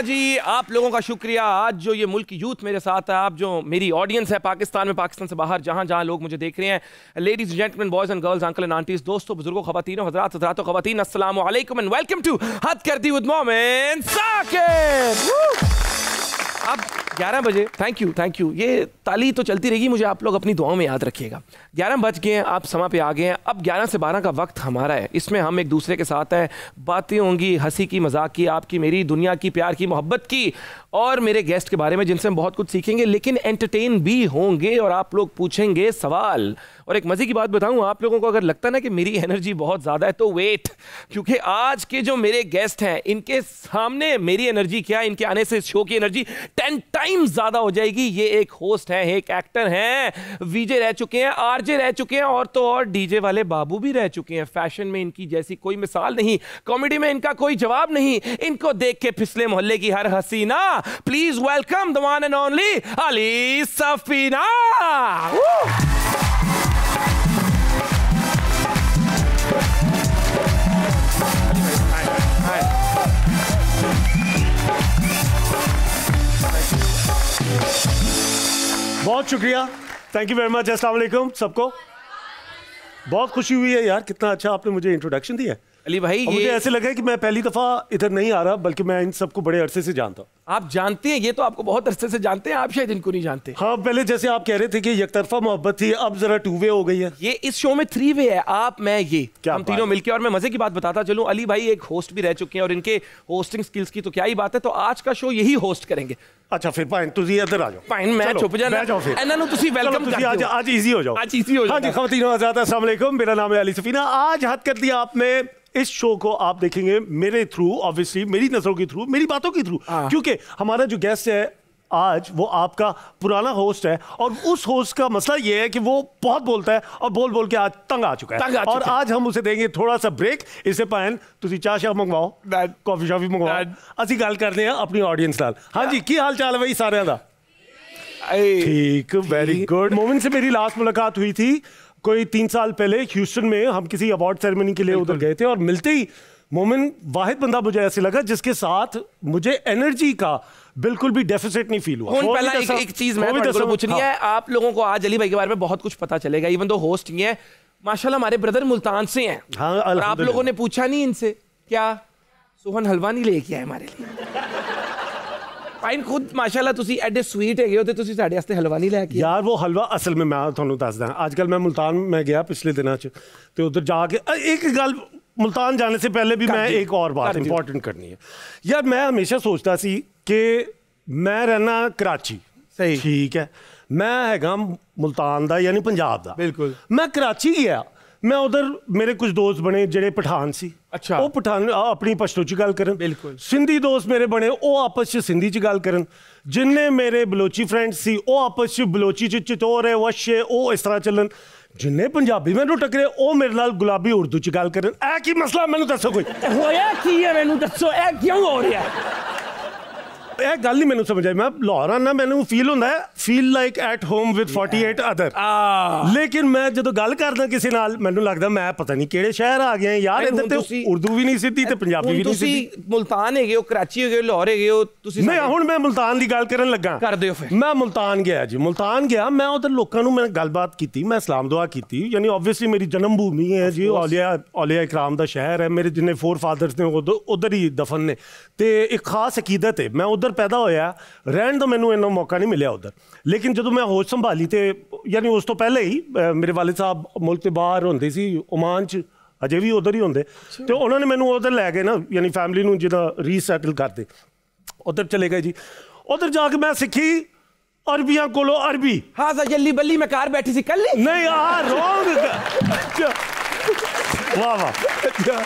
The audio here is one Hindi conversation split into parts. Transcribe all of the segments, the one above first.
राना जी आप लोगों का शुक्रिया आज जो ये मुल्क यूथ मेरे साथ है आप जो मेरी ऑडियंस है पाकिस्तान में पाकिस्तान से बाहर जहाँ जहाँ लोग मुझे देख रहे हैं ladies gentlemen boys and girls uncle and aunties दोस्तों बुजुर्गों खातिनों हजरात हजरात खवतिन अस्सलाम एंड वेलकम टू हद कर दी विद मोमेंट साकिब अब ग्यारह बजे थैंक यू थैंक यू ये ताली तो चलती रहेगी मुझे आप लोग अपनी दुआओं में याद रखिएगा ग्यारह बज गए हैं आप समा पे आ गए हैं अब ग्यारह से बारह का वक्त हमारा है इसमें हम एक दूसरे के साथ हैं बातें होंगी हंसी की मजाक की आपकी मेरी दुनिया की प्यार की मोहब्बत की और मेरे गेस्ट के बारे में जिनसे हम बहुत कुछ सीखेंगे लेकिन एंटरटेन भी होंगे और आप लोग पूछेंगे सवाल और एक मज़े की बात बताऊं आप लोगों को अगर लगता है ना कि मेरी एनर्जी बहुत ज़्यादा है तो वेट क्योंकि आज के जो मेरे गेस्ट हैं इनके सामने मेरी एनर्जी क्या इनके आने से शो की एनर्जी टेन टाइम ज्यादा हो जाएगी ये एक होस्ट है एक एक्टर हैं वीजे रह चुके हैं आरजे रह चुके हैं और तो और डीजे वाले बाबू भी रह चुके हैं फैशन में इनकी जैसी कोई मिसाल नहीं कॉमेडी में इनका कोई जवाब नहीं इनको देख के फिसले मोहल्ले की हर हसीना please welcome the one and only Ali Safina बहुत शुक्रिया thank you very much Aslam सबको बहुत खुशी हुई है यार कितना अच्छा आपने मुझे इंट्रोडक्शन दिया अली भाई ये... मुझे ऐसे लगा कि मैं पहली दफ़ा इधर नहीं आ रहा बल्कि मैं इन सबको बड़े अरसे से जानता हूँ आप जानते हैं ये तो आपको बहुत अरसे से जानते हैं आप शायद इनको नहीं जानते हाँ पहले जैसे आप कह रहे थे कि यकतरफा मोहब्बत थी अब जरा टू वे हो गई है ये इस शो में थ्री वे है आप मैं ये क्या हम तीनों मिलके और मैं मजे की बात बताता चलूं अली भाई एक होस्ट भी रह चुके हैं और इनके होस्टिंग स्किल्स की तो क्या ही बात है तो आज का शो यही होस्ट करेंगे अच्छा फिर तो आ ਤੁਸੀਂ ਇੱਧਰ ਆ ਜਾਓ ਭਾਈ मैं ਚੁੱਪ ਜਾਣਾ ਇਹਨਾਂ ਨੂੰ ਤੁਸੀਂ ਵੈਲਕਮ ਕਰਦੇ ਹੋ आज इजी हो जाओ ਜਾਓ ਅੱਜ ਈਜ਼ੀ ਹੋ ਜਾਓ ਹਾਂਜੀ है अली सफीना आज हद कर दिया आपने इस शो को आप देखेंगे मेरे थ्रू ऑब्वियसली मेरी नजरों के थ्रू मेरी बातों के थ्रू हाँ। क्योंकि हमारा जो गेस्ट है आज वो आपका पुराना होस्ट है और उस होस्ट का मसला ये है कि वो बहुत बोलता है और बोल बोल के आज तंग आ चुका है तंग आ और आज हम उसे देंगे थोड़ा सा ब्रेक इसे पायन तुम चाह शाह मंगवाओ कॉफी शॉफी मंगवाओ अभी गल करते हैं अपनी ऑडियंस नाल हाँ जी की हाल चाल है भाई सारे का ठीक वेरी गुड मोमिन से मेरी लास्ट मुलाकात हुई थी कोई तीन साल पहले ह्यूस्टन में हम किसी अवार्ड सेरेमनी के लिए उधर गए थे और मिलते ही मोमिन वाहिद बंदा मुझे ऐसे लगा जिसके साथ मुझे एनर्जी का बिल्कुल भी डेफिसिट नहीं फील हुआ पहला एक, एक चीज मैं पूछनी हाँ। है आप लोगों को आज अली भाई के बारे में बहुत कुछ पता चलेगा इवन दो होस्ट ही है माशाल्लाह हमारे ब्रदर मुल्तान से हैं हाँ, और आप लोगों ने पूछा नहीं इनसे क्या सोहन हलवा नहीं लेके आए हमारे लिए फाइन खुद माशाल्लाह तुसी एडे स्वीट है तो तुसी साडे वास्ते हलवा नहीं लेके यार वो हलवा असल में मैं थोनू दसदा आजकल मैं मुल्तान में गया पिछले दिनों ਗਿਆ ਪਿਛਲੇ ਦਿਨਾਂ 'ਚ ਤੇ ਉਧਰ ਮਲਤਾਨ जाने ਸੇ ਪਹਿਲੇ ਵੀ ਮੈਂ ਇੱਕ और ਬਾਤ ਇੰਪੋਰਟੈਂਟ ਕਰਨੀ ਹੈ ਯਾਰ ਮੈਂ ਹਮੇਸ਼ਾ ਸੋਚਦਾ ਸੀ ਕਿ ਮੈਂ ਰਹਿਣਾ ਕਰਾਚੀ ਸਹੀ ਠੀਕ ਹੈ ਮੈਂ ਹੈਗਾ ਮਲਤਾਨ ਦਾ ਯਾਨੀ ਪੰਜਾਬ ਦਾ ਬਿਲਕੁਲ ਮੈਂ ਕਰਾਚੀ ਗਿਆ ਮੈਂ ਉਧਰ ਮੇਰੇ ਕੁਝ ਦੋਸਤ ਬਣੇ ਜਿਹੜੇ ਪਠਾਨ ਸੀ ਉਹ ਪਠਾਨ ਆਪਣੀ ਪਸ਼ਤੋ ਚ ਗੱਲ ਕਰਨ ਬਿਲਕੁਲ ਸਿੰਧੀ ਦੋਸਤ ਮੇਰੇ ਬਣੇ ਉਹ ਆਪਸ ਚ ਸਿੰਧੀ ਚ ਗੱਲ ਕਰਨ ਜਿੰਨੇ ਮੇਰੇ ਬਲੋਚੀ ਫਰੈਂਡ ਸੀ ਉਹ ਆਪਸ ਚ ਬਲੋਚੀ ਚ ਚਤੋਰੇ ਵਸ਼ੇ ਉਹ ਇਸ ਤਰ੍ਹਾਂ ਚੱਲਣ ਜਿੰਨੇ ਪੰਜਾਬੀ ਮੈਨੂੰ ਟੱਕਰੇ ਉਹ ਮੇਰੇ ਨਾਲ ਗੁਲਾਬੀ ਉਰਦੂ ਚ ਗੱਲ ਕਰਨ ਐ ਕੀ ਮਸਲਾ ਮੈਨੂੰ ਦੱਸੋ ਕੋਈ ਹੋਇਆ ਕੀ ਹੈ ਮੈਨੂੰ ਦੱਸੋ ਐ ਕਿਉਂ ਹੋ ਰਿਹਾ ਇਹ ਗੱਲ ਨਹੀਂ ਮੈਨੂੰ ਸਮਝ ਆਈ ਮੈਂ ਲਾਹੌਰ ਨਾ ਮੈਨੂੰ ਫੀਲ ਹੁੰਦਾ ਹੈ feel like at home with 48 other ਲੇਕਿਨ ਮੈਂ ਜਦੋਂ ਗੱਲ ਕਰਦਾ ਕਿਸੇ ਨਾਲ ਮੈਨੂੰ ਲੱਗਦਾ ਮੈਂ ਪਤਾ ਨਹੀਂ ਕਿਹੜੇ ਸ਼ਹਿਰ ਆ ਗਿਆ ਯਾਰ ਇੱਧਰ ਤੇ ਉਰਦੂ ਵੀ ਨਹੀਂ ਸਿੱਧੀ ਤੇ ਪੰਜਾਬੀ ਵੀ ਨਹੀਂ ਸਿੱਧੀ ਤੁਸੀਂ ਮੁਲਤਾਨ ਹੈਗੇ ਹੋ ਕਰਾਚੀ ਹੈਗੇ ਹੋ ਲਾਹੌਰ ਹੈਗੇ ਹੋ ਤੁਸੀਂ ਮੈਂ ਹੁਣ ਮੈਂ ਮੁਲਤਾਨ ਦੀ ਗੱਲ ਕਰਨ ਲੱਗਾ ਕਰ ਦਿਓ ਫਿਰ ਮੈਂ ਮੁਲਤਾਨ ਗਿਆ ਜੀ ਮੁਲਤਾਨ ਗਿਆ ਮੈਂ ਉਧਰ ਲੋਕਾਂ ਨੂੰ ਮੈਂ ਗੱਲਬਾਤ ਕੀਤੀ ਮੈਂ ਸਲਾਮ ਦੁਆ ਕੀਤੀ ਯਾਨੀ ਆਬਵੀਅਸਲੀ ਮੇਰੀ ਜਨਮ ਭੂਮੀ ਹੈ ਜੀ ਔਲੀਆ ਔਲੀਆ ਇਕਰਾਮ ਦਾ ਸ਼ਹਿਰ ਹੈ ਮੇਰੇ ਜਿੰਨੇ ਫੋਰ ਫਾਦਰਸ ਨੇ ਉਧਰ ਹੀ ਦਫਨ ਨੇ ਤੇ ਇੱਕ ਖਾਸ ਅਕੀਦਤ ਹੈ ਮੈਂ ਉਧਰ ਉਧਰ ਪੈਦਾ ਹੋਇਆ ਰਹਿਣ ਦਾ ਮੈਨੂੰ ਇੰਨਾ ਮੌਕਾ ਨਹੀਂ ਮਿਲਿਆ ਉਧਰ ਲੇਕਿਨ ਜਦੋਂ ਮੈਂ ਹੋਸ਼ ਸੰਭਾਲੀ ਤੇ ਯਾਨੀ ਉਸ ਤੋਂ ਪਹਿਲੇ ਹੀ ਮੇਰੇ ਵਾਲਿਦ ਸਾਹਿਬ ਮੁਲਕ ਤੇ ਬਾਹਰ ਹੁੰਦੇ ਸੀ ਓਮਾਨ 'ਚ ਅਜੇ ਵੀ ਉਧਰ ਹੀ ਹੁੰਦੇ ਤੇ ਉਹਨਾਂ ਨੇ ਮੈਨੂੰ ਉਧਰ ਲੈ ਗਏ ਨਾ ਯਾਨੀ ਫੈਮਿਲੀ ਨੂੰ ਜਿਹਦਾ ਰੀਸੈਟਲ ਕਰਦੇ ਉਧਰ ਚਲੇ ਗਏ ਜੀ ਉਧਰ ਜਾ ਕੇ ਮੈਂ ਸਿੱਖੀ ਅਰਬੀਆਂ ਕੋਲੋਂ ਅਰਬੀ ਹਾਂ ਸਾ ਜੱਲੀ ਬੱਲੀ ਮੈਂ ਘਰ ਬੈਠੀ ਸੀ ਕੱਲੇ ਨਹੀਂ ਆ ਰੋਂਗ ਵਾਹ ਵਾਹ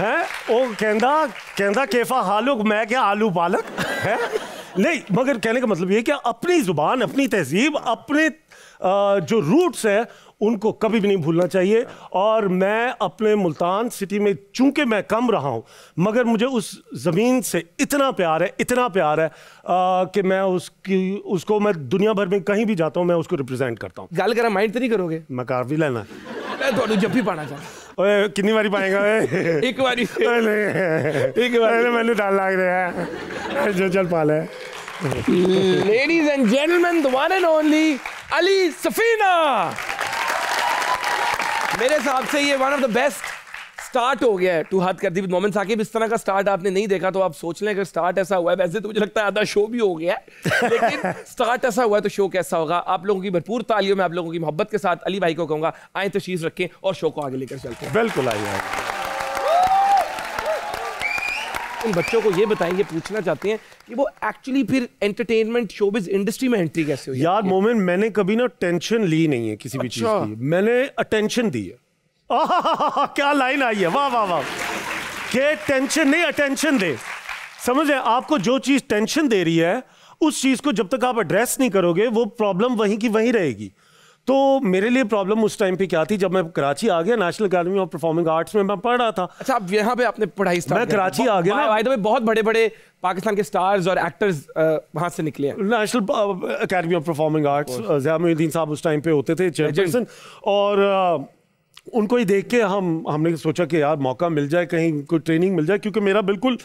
ਹੈ ਉਹ ਕਹਿੰਦਾ ਕਹਿੰਦਾ ਕੇਫਾ ਹਾਲੁਕ ਮੈਂ ਕਿਹਾ ਆਲੂ ਪਾਲਕ है नहीं मगर कहने का मतलब ये कि अपनी जुबान अपनी तहजीब अपने जो रूट्स हैं उनको कभी भी नहीं भूलना चाहिए और मैं अपने मुल्तान सिटी में चूंकि मैं कम रहा हूँ मगर मुझे उस ज़मीन से इतना प्यार है इतना प्यार है आ, कि मैं उसकी उसको मैं दुनिया भर में कहीं भी जाता हूँ मैं उसको रिप्रेजेंट करता हूँ गल करा माइंड तो नहीं करोगे मैं कार भी लेना जब भी पाना चाहूँगा ओए कितनी बारी पाएगा ओए एक बारी ओए नहीं एक बारी मैंने डाल लाग रहा है जो चल पाल ladies and gentleman the one and only Ali Safina मेरे हिसाब से ये one of the best start हो गया है टू हाथ कर दी विद मोमन साकिब इस तरह का स्टार्ट आपने नहीं देखा तो आप सोच लें अगर स्टार्ट ऐसा हुआ है वैसे तो मुझे लगता है आधा शो भी हो गया है लेकिन स्टार्ट ऐसा हुआ है तो शो कैसा होगा आप लोगों की भरपूर तालियों में आप लोगों की मोहब्बत के साथ अली भाई को कहूंगा आए तो तशीज रखें और शो को आगे लेकर चलते हैं बिल्कुल आइए उन बच्चों को ये बताएंगे पूछना चाहते हैं कि वो एक्चुअली फिर एंटरटेनमेंट शोबिज इंडस्ट्री में एंट्री कैसे हुई यार मोमिन मैंने कभी ना टेंशन ली नहीं है किसी भी अच्छा। चीज़ की मैंने अटेंशन दी है क्या लाइन आई है वाह वाह वाह के टेंशन नहीं अटेंशन दे समझ रहे आपको जो चीज़ टेंशन दे रही है उस चीज़ को जब तक आप एड्रेस नहीं करोगे वो प्रॉब्लम वहीं की वहीं रहेगी तो मेरे लिए प्रॉब्लम उस टाइम पे क्या थी जब मैं कराची आ गया national academy of performing arts में मैं पढ़ रहा था अच्छा आप यहाँ पे आपने पढ़ाई मैं कराची आ गया भाई तो बहुत बड़े बड़े पाकिस्तान के स्टार्स और एक्टर्स वहाँ से निकले हैं national academy of performing arts जयामुद्दीन साहब उस टाइम पे होते थे चेयरपर्सन और उनको ही देख के हम हमने सोचा कि यार मौका मिल जाए कहीं कोई ट्रेनिंग मिल जाए क्योंकि मेरा बिल्कुल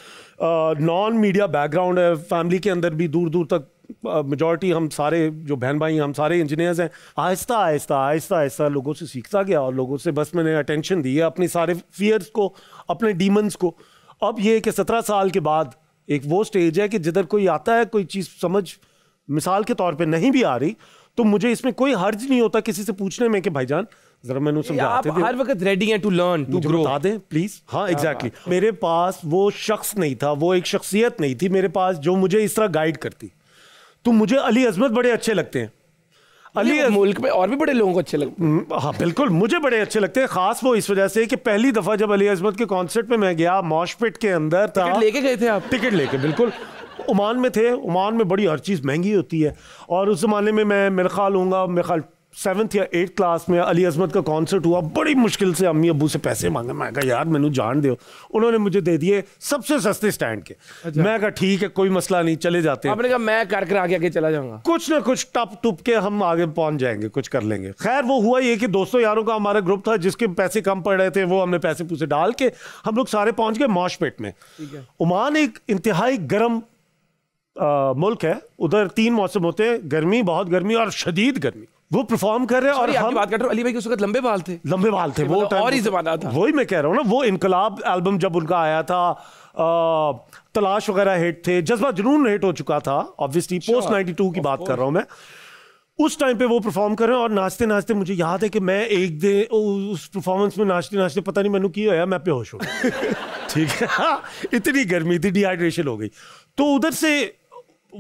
नॉन मीडिया बैकग्राउंड है फैमिली के अंदर भी दूर दूर तक मेजॉरिटी हम सारे जो बहन भाई हम सारे इंजीनियर्स हैं आहिस्ता आहिस्ता आहिस्ता आहिस्ता लोगों से सीखता गया और लोगों से बस मैंने अटेंशन दी है अपने सारे फियर्स को अपने डीमंस को अब ये कि सत्रह साल के बाद एक वो स्टेज है कि जिधर कोई आता है कोई चीज़ समझ मिसाल के तौर पर नहीं भी आ रही तो मुझे इसमें कोई हर्ज नहीं होता किसी से पूछने में कि भाईजान जरा मैं समझा आप हर वक्त रेडी हैं टू लर्न टू ग्रो बता दें प्लीज हाँ एग्जैक्टली exactly. हाँ, मेरे पास वो शख्स नहीं था वो एक शख्सियत नहीं थी मेरे पास जो मुझे इस तरह गाइड करती तो मुझे अली अजमत बड़े अच्छे लगते हैं अली मुल्क में और भी बड़े लोगों को अच्छे लगते हैं हम्म, हाँ बिल्कुल मुझे बड़े अच्छे लगते हैं खास वो इस वजह से कि पहली दफ़ा जब अली अजमत के कॉन्सर्ट में मैं गया मॉशपिट के अंदर था टिकट लेके गए थे आप टिकट लेके बिल्कुल ओमान में थे ओमान में बड़ी हर चीज़ महंगी होती है और उस ज़माने में मैं मेरा ख्याल हूँ मेरा ख्याल सेवन्थ या एट्थ क्लास में अली अजमत का कॉन्सर्ट हुआ बड़ी मुश्किल से अम्मी अबू से पैसे मांगे मैं कहा यार मैंने जान दो उन्होंने मुझे दे दिए सबसे सस्ते स्टैंड के अच्छा। मैं कहा ठीक है कोई मसला नहीं चले जाते आपने कहा मैं कर कर आगे आगे चला जाऊंगा कुछ ना कुछ टप टुप के हम आगे पहुंच जाएंगे कुछ कर लेंगे खैर वो हुआ ये कि दोस्तों यारों का हमारा ग्रुप था जिसके पैसे कम पड़ रहे थे वो हमने पैसे पूसे डाल के हम लोग सारे पहुंच गए मॉशपेट में ओमान एक इंतहाई गर्म मुल्क है उधर तीन मौसम होते हैं गर्मी बहुत गर्मी और शदीद गर्मी वो परफॉर्म कर रहे हैं और हम बात कर रहे अली भाई के उस वक्त लंबे बाल थे लंबे बाल थे वो मतलब और ही जमाना था वही मैं कह रहा हूँ ना वो इनकलाब एल्बम जब उनका आया था तलाश वगैरह हिट थे जज्बा जुनून हिट हो चुका था ऑब्वियसली पोस्ट नाइनटी टू की बात कर रहा हूँ मैं उस टाइम पे वो परफॉर्म कर रहे हैं और नाचते नाचते मुझे याद है कि मैं एक दिन उस परफॉर्मेंस में नाचते नाचते पता नहीं मैंने की होया मैं बेहोश हो गया ठीक है हाँ, इतनी गर्मी थी डिहाइड्रेशन हो गई तो उधर से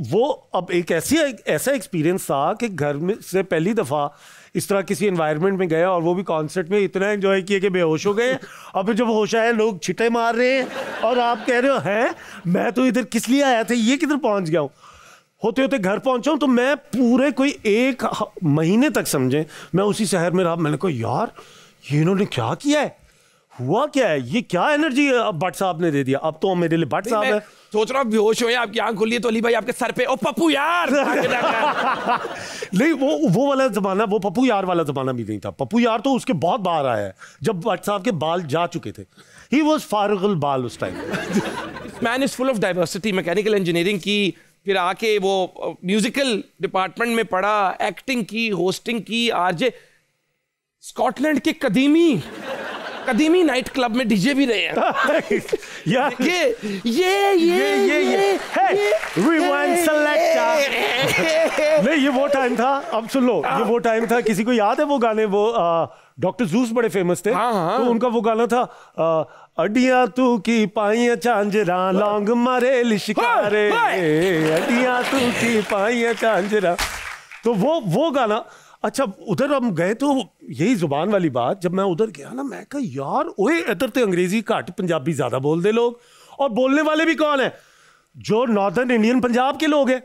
वो अब एक ऐसी ऐसा एक्सपीरियंस था कि घर में से पहली दफ़ा इस तरह किसी एनवायरनमेंट में गया और वो भी कॉन्सर्ट में इतना एंजॉय किए कि बेहोश हो गए और फिर जब होश आया लोग छिटे मार रहे हैं और आप कह रहे हो हैं मैं तो इधर किस लिए आया था ये किधर पहुंच गया हूँ होते होते घर पहुंचा तो मैं पूरे कोई एक महीने तक समझे मैं उसी शहर में रहा मैंने कहा यार ये इन्होंने क्या किया है हुआ क्या है ये क्या एनर्जी है अब भट्ट साहब ने दे दिया अब तो मेरे लिए भट्ट साहब है सोच रहा हूँ बेहोश हुए आपकी आंख खुली है तो अली भाई आपके सर पे ओ पप्पू यार नहीं वो वो वाला जमाना वो पप्पू यार वाला जमाना भी नहीं था पप्पू यार तो उसके बहुत बाहर आया है जब भट्ट साहब के बाल जा चुके थे ही वॉज फारुगल बाल उस time man is full of diversity mechanical engineering की फिर आके वो म्यूजिकल डिपार्टमेंट में पढ़ा एक्टिंग की होस्टिंग की आरजे स्कॉटलैंड के कदीमी कदीमी नाइट क्लब में डीजे भी रहे हैं नहीं ये वो टाइम था अब सुन लो ये वो टाइम था किसी को याद है वो गाने वो डॉक्टर जूस बड़े फेमस थे हाँ, हाँ. तो उनका वो गाना था अडिया तू की पाइया चांजरा लौंग मारे लिशकारे अडिया तू की पाइया चांजरा तो वो वो गाना अच्छा उधर हम गए तो यही जुबान वाली बात जब मैं उधर गया ना मैं कहा यार ओए इधर तो अंग्रेजी घट पंजाबी ज़्यादा बोलते लोग और बोलने वाले भी कौन है जो नॉर्दर्न इंडियन पंजाब के लोग हैं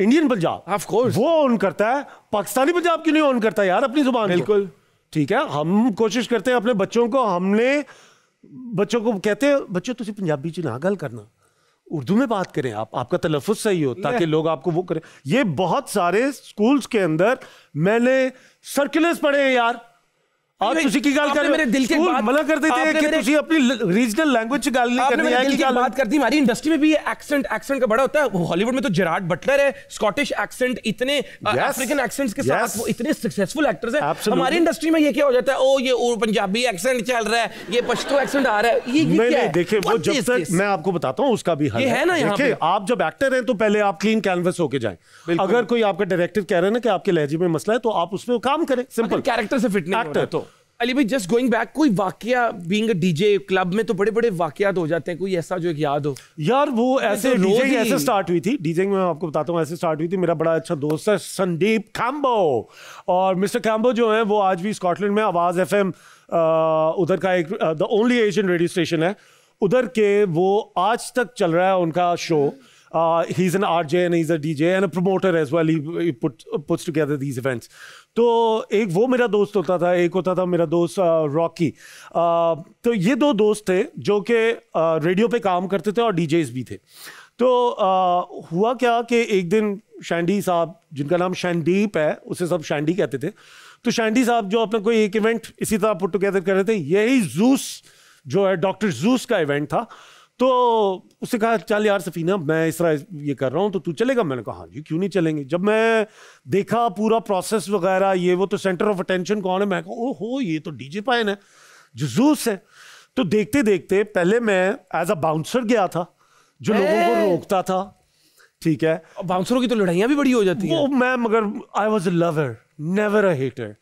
इंडियन पंजाब ऑफ कोर्स वो ऑन करता है पाकिस्तानी पंजाब क्यों नहीं ऑन करता यार अपनी जुबान बिल्कुल ठीक है हम कोशिश करते हैं अपने बच्चों को हमने बच्चों को कहते हैं बच्चों तुझे पंजाबी च ना गल करना उर्दू में बात करें आप आपका तलफ़ सही हो ताकि लोग आपको वो करें ये बहुत सारे स्कूल्स के अंदर मैंने सर्कुलर्स पढ़े हैं यार ਤੁਸੀਂ ਕੀ ਗੱਲ ਕਰ ਰਹੇ ਮੇਰੇ ਦਿਲ ਕੇ ਬਾਤ ਕਰਦੇ ਤੁਸੀਂ ਚ ਗੱਲ ਨਹੀਂ आपको बताता हूँ उसका भी हल है ना देखिए आप जब एक्टर है तो पहले आप क्लीन कैनवस होके जाए अगर कोई आपका डायरेक्टर कह रहे है ना कि आपके लहजे में मसला है तो आप उसमें काम करें सिंपल कैरेक्टर से फिट एक्टर तो अली भाई जस्ट गोइंग बैक कोई वाकया बीइंग अ डीजे क्लब में तो बड़े बड़े वाकयात हो जाते हैं कोई ऐसा जो एक याद हो यार वो ऐसे तो डीजे ऐसे स्टार्ट हुई थी डीजे में आपको बताता हूँ ऐसे स्टार्ट हुई थी मेरा बड़ा अच्छा दोस्त है संदीप खैम्बो और मिस्टर खैम्बो जो है वो आज भी स्कॉटलैंड में आवाज़ एफ उधर का एक the only Asian radio station है उधर के वो आज तक चल रहा है उनका show he is an R J and is a D J and a promoter as well he puts together these events तो एक वो मेरा दोस्त होता था एक होता था मेरा दोस्त रॉकी तो ये दो दोस्त थे जो कि रेडियो पे काम करते थे और डी भी थे तो आ, हुआ क्या कि एक दिन शैंडी साहब जिनका नाम शैंडीप है उसे सब शैंडी कहते थे तो शैंडी साहब जो अपना कोई एक इवेंट इसी तरह पुट टुगेदर कर रहे थे यही जूस जो है डॉक्टर जूस का इवेंट था तो उसने कहा चल यार सफीना मैं इस तरह ये कर रहा हूँ तो तू चलेगा मैंने कहा हाँ जी क्यों नहीं चलेंगे जब मैं देखा पूरा प्रोसेस वगैरह ये वो तो सेंटर ऑफ अटेंशन कौन है मैं कहा ओ हो ये तो डीजे पायन है जजूस है तो देखते देखते पहले मैं एज अ बाउंसर गया था जो लोगों को रोकता था ठीक है बाउंसरों की तो लड़ाइयाँ भी बड़ी हो जाती वो है मैं मगर I was a lover never utter hater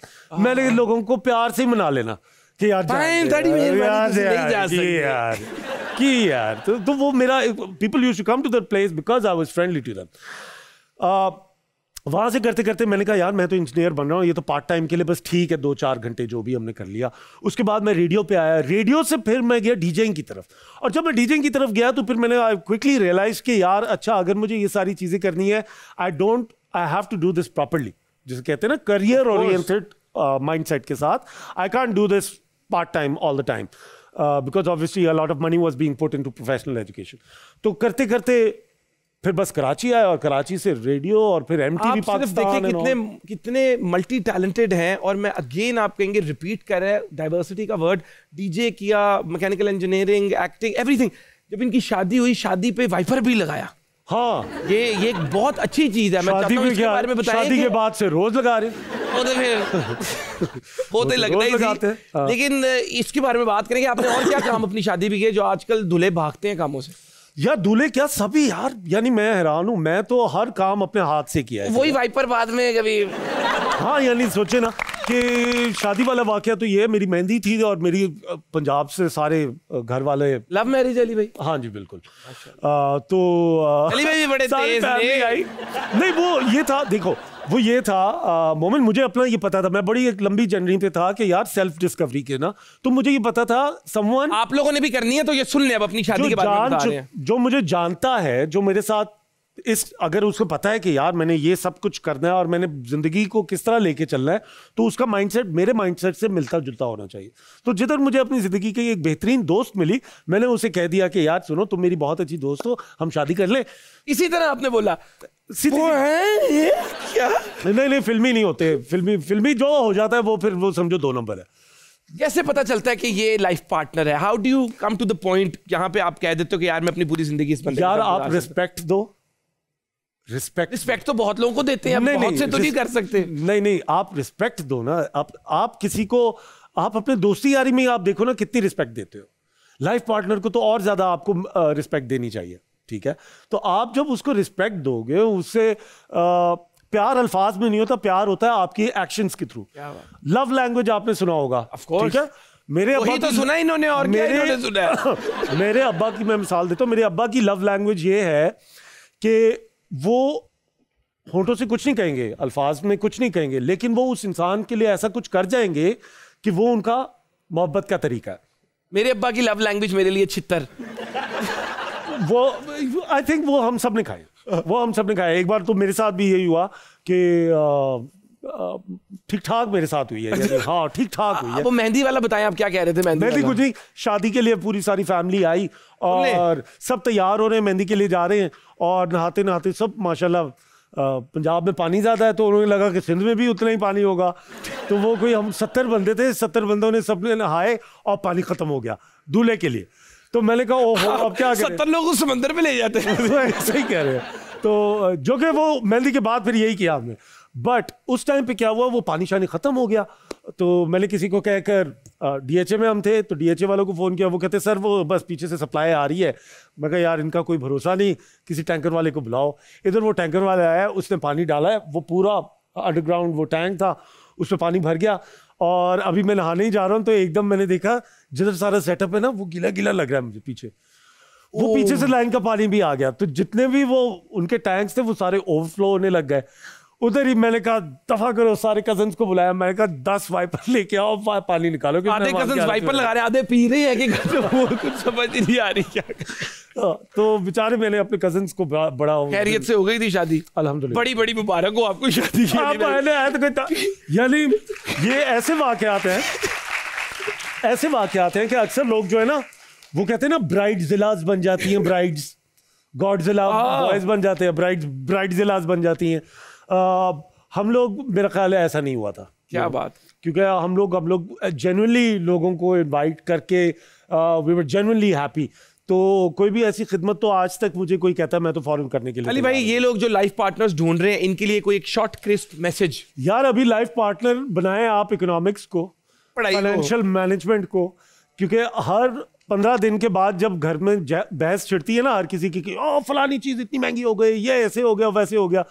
मैंने लोगों को प्यार से ही मना लेना कि यार, यार, यार, यार, यार, यार, यार, यार की यार तो, तो वो मेरा people use to come to that place because I was friendly to them वहाँ से करते करते मैंने कहा यार मैं तो इंजीनियर बन रहा हूँ ये तो पार्ट टाइम के लिए बस ठीक है दो चार घंटे जो भी हमने कर लिया उसके बाद मैं रेडियो पे आया रेडियो से फिर मैं गया डीजेइंग की तरफ और जब मैं डीजेइंग की तरफ गया तो फिर मैंने आई क्विकली रियलाइज कि यार अच्छा अगर मुझे ये सारी चीज़ें करनी है I don't I have to do this properly जिसे कहते हैं ना करियर ओरिएंटेड माइंड के साथ I can't do this part time all the time because obviously a lot of money was being put to professional education तो करते करते फिर बस कराची आया और कराची से रेडियो और फिर एम टी पाकिस्तान कितने कितने मल्टी टैलेंटेड हैं और मैं अगेन आप कहेंगे रिपीट कर रहे हैं डाइवर्सिटी का वर्ड डीजे किया मैकेनिकल इंजीनियरिंग एक्टिंग एवरीथिंग जब इनकी शादी हुई शादी पे वाइफर भी लगाया हाँ ये ये एक बहुत अच्छी चीज है मैं शादी में क्या बारे में बताया शादी के बाद से रोज लगा रहे होते तो तो तो लगता ही लगाते हाँ। लेकिन इसके बारे में बात करेंगे आपने और क्या काम अपनी शादी भी किए जो आजकल दूल्हे भागते हैं कामों से यार दूल्हे क्या सभी यार यानी मैं हैरान हूँ मैं तो हर काम अपने हाथ से किया है वही वाइपर बाद में कभी हाँ यानी सोचे ना कि शादी वाला वाक्य तो ये मेरी मेहंदी थी और मेरी पंजाब से सारे घर वाले लव मैरिज अली भाई हाँ जी बिल्कुल आ, अच्छा। तो अली भाई भी बड़े तेज आई नहीं वो ये था देखो वो ये था मोमिन मुझे अपना ये पता था मैं बड़ी एक लंबी जर्नी पे था कि यार सेल्फ डिस्कवरी के ना तो मुझे ये पता था समवन आप लोगों ने भी करनी है तो ये सुन ले अब अपनी शादी के बारे में जो मुझे जानता है जो मेरे साथ इस अगर उसको पता है कि यार मैंने ये सब कुछ करना है और मैंने ज़िंदगी को किस तरह लेके चलना है तो उसका माइंडसेट मेरे माइंडसेट से मिलता जुलता होना चाहिए तो जिधर मुझे अपनी ज़िंदगी की एक बेहतरीन दोस्त मिली मैंने उसे कह दिया कि यार सुनो तुम मेरी बहुत अच्छी दोस्त हो हम शादी कर ले इसी तरह आपने बोला वो है ये क्या नहीं नहीं फिल्मी नहीं होते फिल्मी फिल्मी जो हो जाता है वो फिर वो समझो दो नंबर है कैसे पता चलता है कि ये लाइफ पार्टनर है how do you come to the point यहाँ पे आप कह देते हो कि यार मैं अपनी पूरी जिंदगी इस बंदे यार आप रिस्पेक्ट दो रिस्पेक्ट रिस्पेक्ट तो बहुत लोगों को देते हैं नहीं, बहुत नहीं, से तो नहीं कर सकते नहीं नहीं आप रिस्पेक्ट दो ना आप आप किसी को आप अपने दोस्ती यारी में आप देखो ना कितनी रिस्पेक्ट देते हो लाइफ पार्टनर को तो और ज़्यादा आपको रिस्पेक्ट देनी चाहिए ठीक है तो आप जब उसको रिस्पेक्ट दोगे उससे प्यार अल्फाज में नहीं होता प्यार होता है आपकी एक्शन के थ्रू लव लैंग्वेज आपने सुना होगा ठीक है मेरे अब्बा तो सुना इन्होंने और मेरे इन्होंने सुना है मेरे अब्बा की मैं मिसाल देता हूँ मेरे अब्बा की लव लैंग्वेज ये है कि वो होठों से कुछ नहीं कहेंगे अल्फाज में कुछ नहीं कहेंगे लेकिन वो उस इंसान के लिए ऐसा कुछ कर जाएंगे कि वो उनका मोहब्बत का तरीका है मेरे अब्बा की लव लैंग्वेज मेरे लिए छितर वो आई थिंक वो हम सब ने खाए वो हम सब ने खाए एक बार तो मेरे साथ भी यही हुआ कि ठीक ठाक मेरे साथ हुई है हाँ ठीक ठाक हुई है वो मेहंदी वाला बताएं आप क्या कह रहे थे मेहंदी मेहंदी कुछ नहीं शादी के लिए पूरी सारी फैमिली आई और सब तैयार हो रहे हैं मेहंदी के लिए जा रहे हैं और नहाते नहाते सब माशाल्लाह पंजाब में पानी ज़्यादा है तो उन्होंने लगा कि सिंध में भी उतना ही पानी होगा तो वो कोई हम सत्तर बंदे थे सत्तर बंदों ने सबने नहाए और पानी ख़त्म हो गया दूल्हे के लिए तो मैंने कहा ओहो अब क्या सत्तर लोग समंदर में ले जाते हैं सही कह रहे हैं तो जो कि वो मेहंदी के बाद फिर यही किया हमने बट उस टाइम पे क्या हुआ वो पानी शानी ख़त्म हो गया तो मैंने किसी को कहकर डीएचए में हम थे तो डीएचए वालों को फ़ोन किया वो कहते सर वो बस पीछे से सप्लाई आ रही है मैं कहा यार इनका कोई भरोसा नहीं किसी टैंकर वाले को बुलाओ इधर वो टैंकर वाला आया उसने पानी डाला है वो पूरा अंडरग्राउंड वो टैंक था उसमें पानी भर गया और अभी मैं नहाने ही जा रहा हूँ तो एकदम मैंने देखा जिधर सारा सेटअप है ना वो गीला गीला लग रहा है मुझे पीछे वो पीछे से लाइन का पानी भी आ गया तो जितने भी वो उनके टैंक्स थे वो सारे ओवरफ्लो होने लग गए उधर ही मैंने कहा दफा करो सारे कजन को बुलाया मैंने कहा दस वाइपर लेके आओ पानी निकालो आधे कजन वाइपर लगा रहे आधे पी रहे हैं कि वो कुछ समझ नहीं आ रही क्या हाँ, तो बेचारे मैंने अपने कजन को बड़ा खैरियत से हो गई थी शादी अलहमदुल्ला बड़ी बड़ी मुबारक हो आपको शादी हाँ, तो तो यानी ये ऐसे वाकत हैं ऐसे वाकत हैं कि अक्सर लोग जो है ना वो कहते हैं ना ब्राइड जिलास बन जाती हैं ब्राइड्स गॉड जिला बॉयज बन जाते हैं ब्राइड ब्राइड जिलास बन जाती हैं हम लोग मेरा ख्याल है ऐसा नहीं हुआ था क्या बात क्योंकि हम लोग हम लोग जेनुअनली लोगों को इनवाइट करके वी वर जेनुअनली हैप्पी तो कोई भी ऐसी खिदमत तो आज तक मुझे कोई कहता है मैं तो फॉरन करने के लिए अली भाई ये लोग जो लाइफ पार्टनर्स ढूंढ रहे हैं इनके लिए कोई एक शॉर्ट क्रिस्प मैसेज यार अभी लाइफ पार्टनर बनाए आप इकोनॉमिक्स को फाइनेंशियल मैनेजमेंट को क्योंकि हर पंद्रह दिन के बाद जब घर में बहस छिड़ती है ना हर किसी की कि ओ फलानी चीज़ इतनी महंगी हो गई ये ऐसे हो गया वैसे हो गया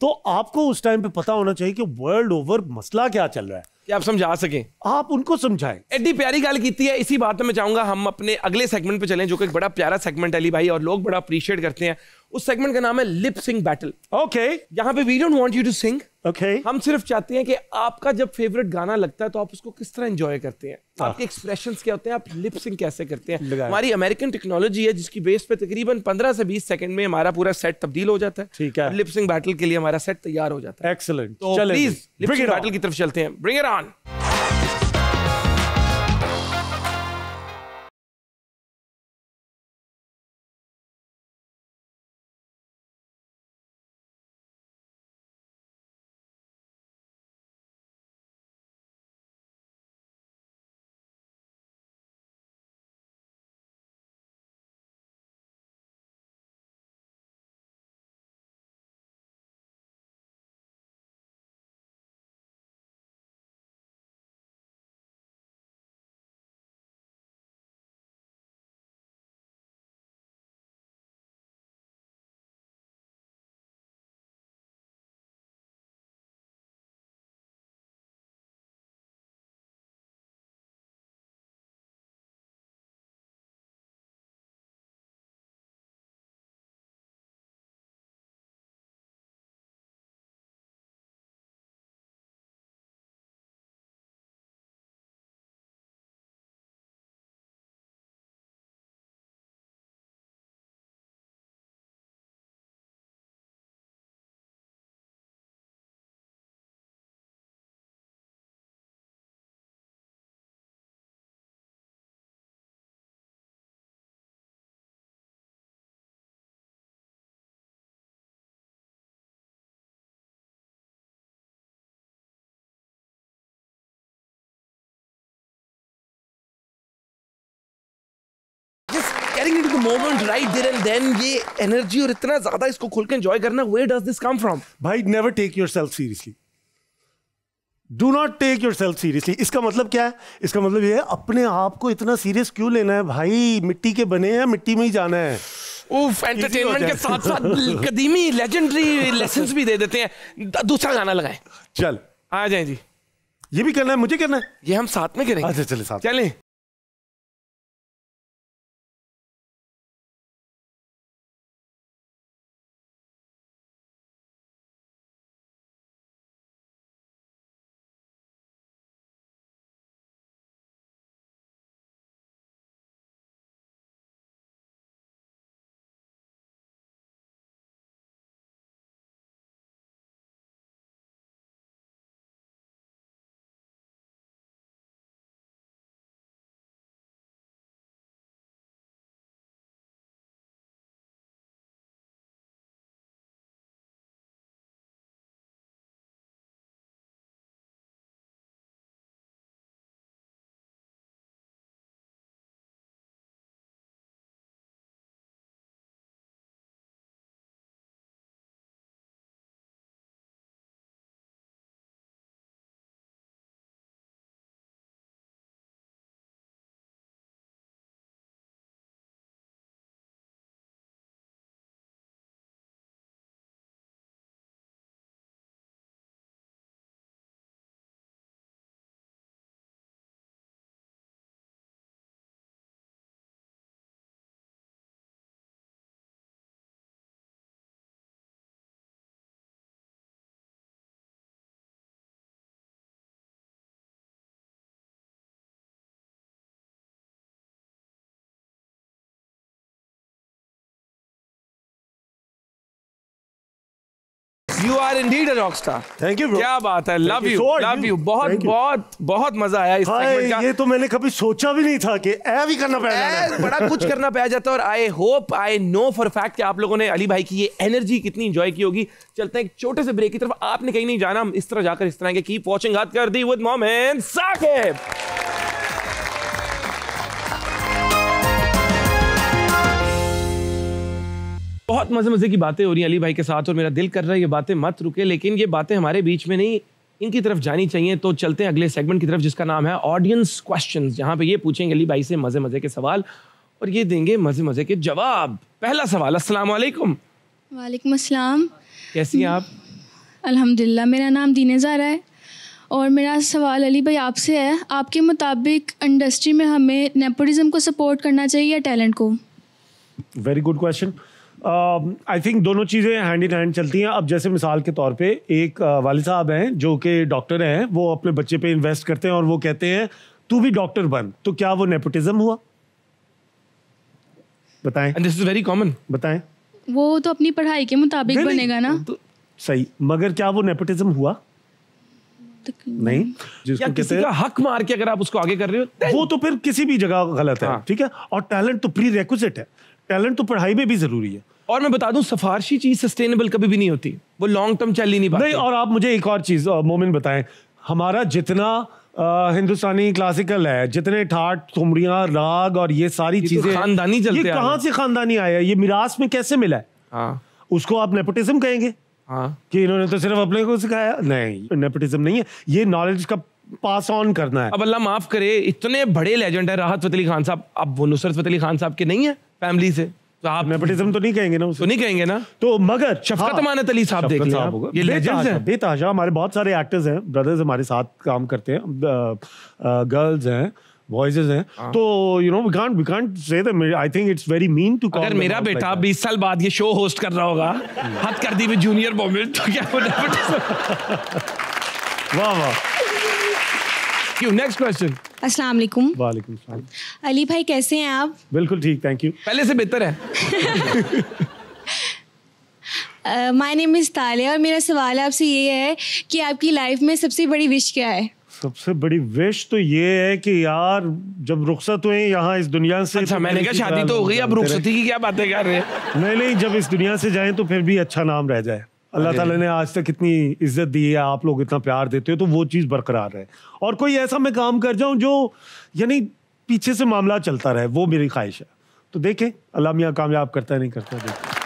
तो आपको उस टाइम पे पता होना चाहिए कि वर्ल्ड ओवर मसला क्या चल रहा है कि आप समझा सकें आप उनको समझाएं एड्डी प्यारी गाल की है इसी बात में मैं चाहूंगा हम अपने अगले सेगमेंट पे चलें जो कि एक बड़ा प्यारा सेगमेंट है अली भाई और लोग बड़ा अप्रिशिएट करते हैं उस सेगमेंट का नाम है लिप सिंग बैटल ओके यहाँ पे we don't want you to sing okay. हम सिर्फ चाहते हैं कि आपका जब फेवरेट गाना लगता है तो आप उसको किस तरह एंजॉय करते हैं हाँ। आपके एक्सप्रेशन क्या होते हैं आप लिपसिंग कैसे करते हैं हमारी अमेरिकन टेक्नोलॉजी है जिसकी बेस पे तकरीबन पंद्रह से बीस सेकंड में हमारा पूरा सेट तब्दील हो जाता है ठीक है लिपसिंग बैटल के लिए हमारा सेट तैयार हो जाता है एक्सलेंट तो प्लीज लिपसिंग बैटल की तरफ चलते हैं bring on getting into the moment right there and then ये एनर्जी और इतना ज्यादा इसको खोल के एंजॉय करना where does this come from भाई never take yourself seriously do not take yourself seriously इसका मतलब क्या है इसका मतलब ये है अपने आप को इतना सीरियस क्यों लेना है भाई मिट्टी के बने हैं मिट्टी में ही जाना है उफ एंटरटेनमेंट के साथ साथ कदीमी लेजेंडरी लेसन भी दे देते हैं दूसरा गाना लगाएं चल आ जाए जी ये भी करना है मुझे करना है ये हम साथ में करेंगे अच्छा चले साथ चलें you are indeed a star thank you क्या बात है लव यू लव यू बहुत बहुत बहुत मजा आया इस हाय ये तो मैंने कभी सोचा भी नहीं था कि ऐ भी करना पड़ जाना बड़ा कुछ करना पड़ जाता है और I hope I know for fact कि आप लोगों ने अली भाई की ये एनर्जी कितनी एंजॉय की होगी चलते हैं एक छोटे से ब्रेक की तरफ आपने कहीं नहीं जाना हम इस तरह जाकर इस तरह के कीप वॉचिंग हाथ कर दी विद मोमेंट साकिब बहुत मज़े मज़े की बातें हो रही हैं अली भाई के साथ और मेरा दिल कर रहा है ये बातें मत रुके लेकिन ये बातें हमारे बीच में नहीं इनकी तरफ जानी चाहिए तो चलते हैं अगले सेगमेंट की तरफ जिसका नाम है ऑडियंस क्वेश्चन जहाँ पे ये पूछेंगे अली भाई से मज़े मज़े के सवाल और ये देंगे मज़े मज़े के जवाब पहला सवाल अस्सलाम वालेकुम वालेकुम अस्सलाम कैसी हैं आप अल्हम्दुलिल्लाह मेरा नाम दीने ज़ारा है और मेरा सवाल अली भाई आपसे है आपके मुताबिक इंडस्ट्री में हमें नेपोटिज्म को सपोर्ट करना चाहिए या टैलेंट को very good question I um, think दोनों चीज़ें हैंड इन हैंड चलती हैं अब जैसे मिसाल के तौर पे एक uh, वाले साहब हैं जो कि डॉक्टर हैं वो अपने बच्चे पे इन्वेस्ट करते हैं और वो कहते हैं तू भी डॉक्टर बन तो क्या वो नेपोटिज्म हुआ बताएं and this is very common बताएं वो तो अपनी पढ़ाई के मुताबिक बनेगा ना तो सही मगर क्या वो नेपोटिज्म हुआ नहीं जिसको या किसी का हक मार के अगर आप उसको आगे कर रहे हो वो तो फिर किसी भी जगह गलत है हाँ। ठीक है और टैलेंट तो प्री है टैलेंट तो पढ़ाई में भी जरूरी है और मैं बता दूं सफारशी चीज सस्टेनेबल कभी भी नहीं होती वो लॉन्ग टर्म चल ही नहीं पाती नहीं और आप मुझे एक और चीज मोमिन बताएं हमारा जितना आ, हिंदुस्तानी क्लासिकल है जितने ठाट तुमरिया राग और ये सारी चीजें तो खानदानी चलते ये कहां से खानदानी आया ये मिरास में कैसे मिला है हाँ उसको आप नेपोटिज्म कहेंगे हाँ। कि इन्होंने तो सिर्फ अपने को सिखाया नहीं नेपटिज्म नहीं है ये नॉलेज का पास ऑन करना है अब अल्लाह माफ करे इतने बड़े लेजेंड है राहत फतेह खान साहब अब वो नुसरत फतेह खान साहब के नहीं है फैमिली से तो आप नेपटिज्म तो नहीं कहेंगे ना उसे तो नहीं कहेंगे ना तो मगर शफकत हाँ, अली साहब देख लिया ये लेजेंड्स हैं बेताजा हाँ, हमारे बहुत सारे एक्टर्स हैं ब्रदर्स हमारे साथ काम करते हैं गर्ल्स हैं वॉइसेस हैं हाँ। तो you know we can't we can't say I think it's very mean to अगर मेरा बेटा 20 साल बाद ये शो होस्ट कर रहा होगा हद कर दी विद जूनियर बॉम्बे तो क्या वाह वाह क्यों नेक्स्ट क्वेश्चन अस्सलाम वालेकुम वालेकुम अली भाई कैसे हैं आप बिल्कुल ठीक थैंक यू पहले से बेहतर है माय नेम इज़ तालिया और मेरा सवाल आपसे ये है कि आपकी लाइफ में सबसे बड़ी विश क्या है सबसे बड़ी विश तो ये है कि यार जब रुखसत हुए यहाँ इस दुनिया से अच्छा तो मैंने कहा शादी तो हो गई अब रुखसती की क्या बातें कर रहे हैं नहीं नहीं जब इस दुनिया से जाएं तो फिर भी अच्छा नाम रह जाए अल्लाह ताला ने आज तक इतनी इज्जत दी है आप लोग इतना प्यार देते हो तो वो चीज़ बरकरार है और कोई ऐसा मैं काम कर जाऊँ जो यानी पीछे से मामला चलता रहे वो मेरी ख्वाहिश है तो देखें अल्लाह मियाँ कामयाब करता है नहीं करता देखें